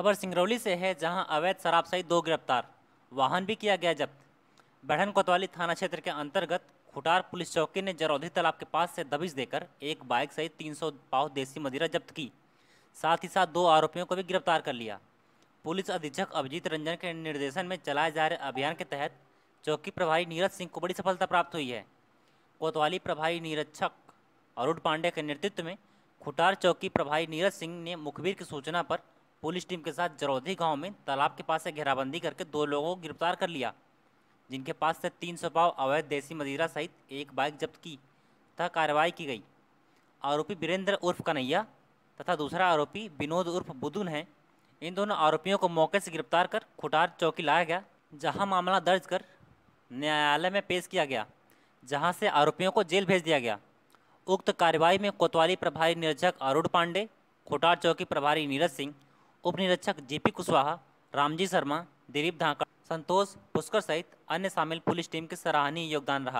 खबर सिंगरौली से है जहां अवैध शराब सहित दो गिरफ्तार वाहन भी किया गया जब्त बढ़न कोतवाली थाना क्षेत्र के अंतर्गत खुटार पुलिस चौकी ने जरौधी तालाब के पास से दबिश देकर एक बाइक सहित 300 पाव देसी मदिरा जब्त की साथ ही साथ दो आरोपियों को भी गिरफ्तार कर लिया पुलिस अधीक्षक अभिजीत रंजन के निर्देशन में चलाए जा रहे अभियान के तहत चौकी प्रभारी नीरज सिंह को बड़ी सफलता प्राप्त हुई है कोतवाली प्रभारी निरीक्षक अरुण पांडे के नेतृत्व में खुटार चौकी प्रभारी नीरज सिंह ने मुखबिर की सूचना पर पुलिस टीम के साथ जरौधी गांव में तालाब के पास से घेराबंदी करके दो लोगों को गिरफ्तार कर लिया जिनके पास से तीन सौ पाव अवैध देसी मदिरा सहित एक बाइक जब्त की तथा कार्रवाई की गई आरोपी वीरेंद्र उर्फ कन्हैया तथा दूसरा आरोपी विनोद उर्फ बुदुन है इन दोनों आरोपियों को मौके से गिरफ्तार कर खुटार चौकी लाया गया जहां मामला दर्ज कर न्यायालय में पेश किया गया जहां से आरोपियों को जेल भेज दिया गया उक्त कार्रवाई में कोतवाली प्रभारी निरीक्षक अरुण पांडे खुटार चौकी प्रभारी नीरज सिंह उप निरीक्षक जेपी कुशवाहा रामजी शर्मा दिलीप धाकड़ संतोष पुष्कर सहित अन्य शामिल पुलिस टीम के सराहनीय योगदान रहा